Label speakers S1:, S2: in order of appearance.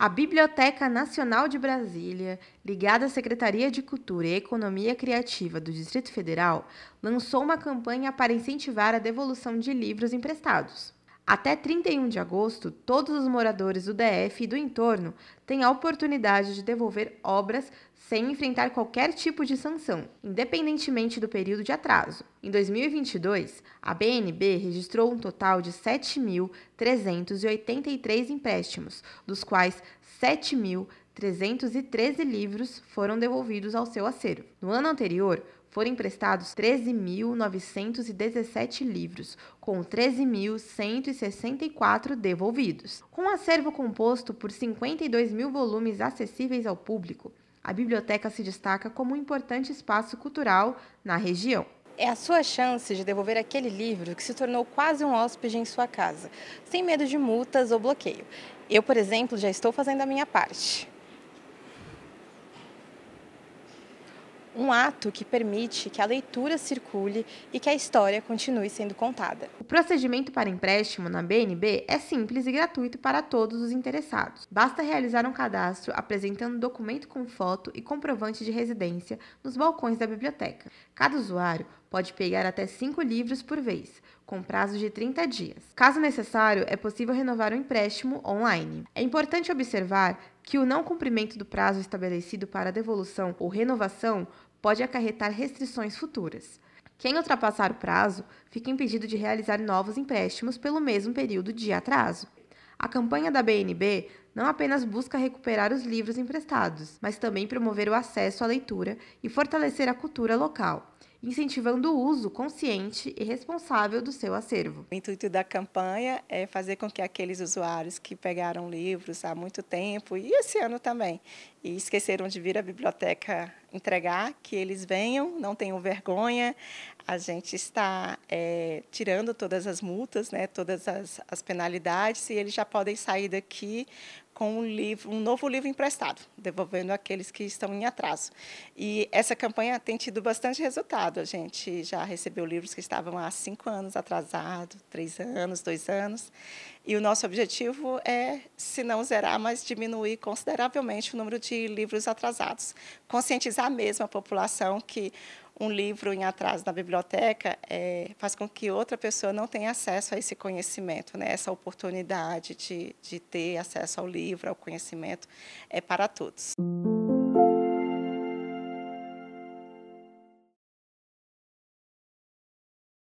S1: A Biblioteca Nacional de Brasília, ligada à Secretaria de Cultura e Economia Criativa do Distrito Federal, lançou uma campanha para incentivar a devolução de livros emprestados. Até 31 de agosto, todos os moradores do DF e do entorno têm a oportunidade de devolver obras sem enfrentar qualquer tipo de sanção, independentemente do período de atraso. Em 2022, a BNB registrou um total de 7.383 empréstimos, dos quais 7.313 livros foram devolvidos ao seu acervo. No ano anterior, foram emprestados 13.917 livros, com 13.164 devolvidos. Com um acervo composto por 52 mil volumes acessíveis ao público, a biblioteca se destaca como um importante espaço cultural na região é a sua chance de devolver aquele livro que se tornou quase um hóspede em sua casa, sem medo de multas ou bloqueio. Eu, por exemplo, já estou fazendo a minha parte. um ato que permite que a leitura circule e que a história continue sendo contada. O procedimento para empréstimo na BNB é simples e gratuito para todos os interessados. Basta realizar um cadastro apresentando documento com foto e comprovante de residência nos balcões da biblioteca. Cada usuário Pode pegar até 5 livros por vez, com prazo de 30 dias. Caso necessário, é possível renovar o empréstimo online. É importante observar que o não cumprimento do prazo estabelecido para devolução ou renovação pode acarretar restrições futuras. Quem ultrapassar o prazo fica impedido de realizar novos empréstimos pelo mesmo período de atraso. A campanha da BNB não apenas busca recuperar os livros emprestados, mas também promover o acesso à leitura e fortalecer a cultura local incentivando
S2: o uso consciente e responsável do seu acervo. O intuito da campanha é fazer com que aqueles usuários que pegaram livros há muito tempo e esse ano também e esqueceram de vir à biblioteca entregar, que eles venham, não tenham vergonha. A gente está é, tirando todas as multas, né, todas as, as penalidades, e eles já podem sair daqui com um, livro, um novo livro emprestado, devolvendo aqueles que estão em atraso. E essa campanha tem tido bastante resultado. A gente já recebeu livros que estavam há cinco anos atrasados, três anos, dois anos. E o nosso objetivo é, se não zerar, mas diminuir consideravelmente o número de livros atrasados. Conscientizar mesmo a população que um livro em atraso na biblioteca é, faz com que outra pessoa não tenha acesso a esse conhecimento, né? essa oportunidade de, de ter acesso ao livro, ao conhecimento, é para todos.